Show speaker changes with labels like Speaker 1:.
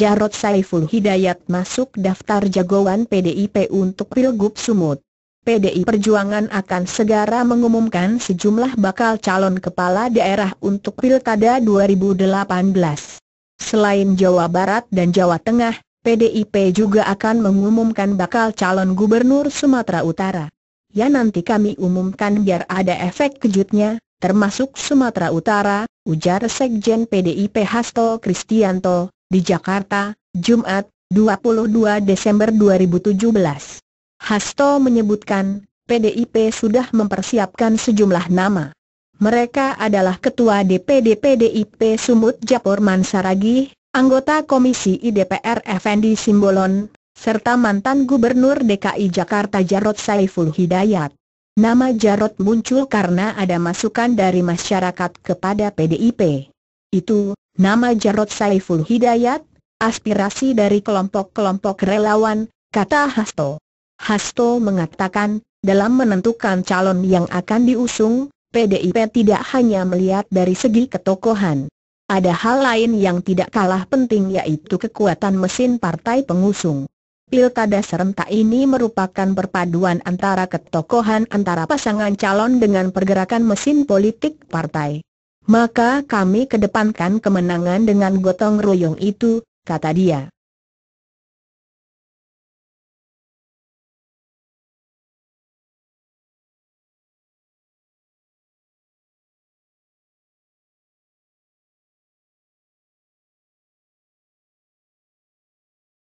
Speaker 1: Jarod Saiful Hidayat masuk daftar jagoan PDIP untuk Pilgub Sumut. PDI Perjuangan akan segera mengumumkan sejumlah bakal calon kepala daerah untuk Pilkada 2018. Selain Jawa Barat dan Jawa Tengah, PDIP juga akan mengumumkan bakal calon gubernur Sumatera Utara. Ya nanti kami umumkan biar ada efek kejutnya, termasuk Sumatera Utara, ujar Sekjen PDIP Hasto Kristianto, di Jakarta, Jumat, 22 Desember 2017. Hasto menyebutkan, PDIP sudah mempersiapkan sejumlah nama. Mereka adalah Ketua DPD PDIP Sumut Japur Mansaragi, anggota Komisi IDPR Effendi Simbolon, serta mantan Gubernur DKI Jakarta Jarod Saiful Hidayat. Nama Jarod muncul karena ada masukan dari masyarakat kepada PDIP. Itu, Nama Jarod Saiful Hidayat, aspirasi dari kelompok-kelompok relawan, kata Hasto. Hasto mengatakan, dalam menentukan calon yang akan diusung, PDIP tidak hanya melihat dari segi ketokohan. Ada hal lain yang tidak kalah penting yaitu kekuatan mesin partai pengusung. Pilkada serentak ini merupakan perpaduan antara ketokohan antara pasangan calon dengan pergerakan mesin politik partai maka kami kedepankan kemenangan dengan gotong royong itu, kata dia.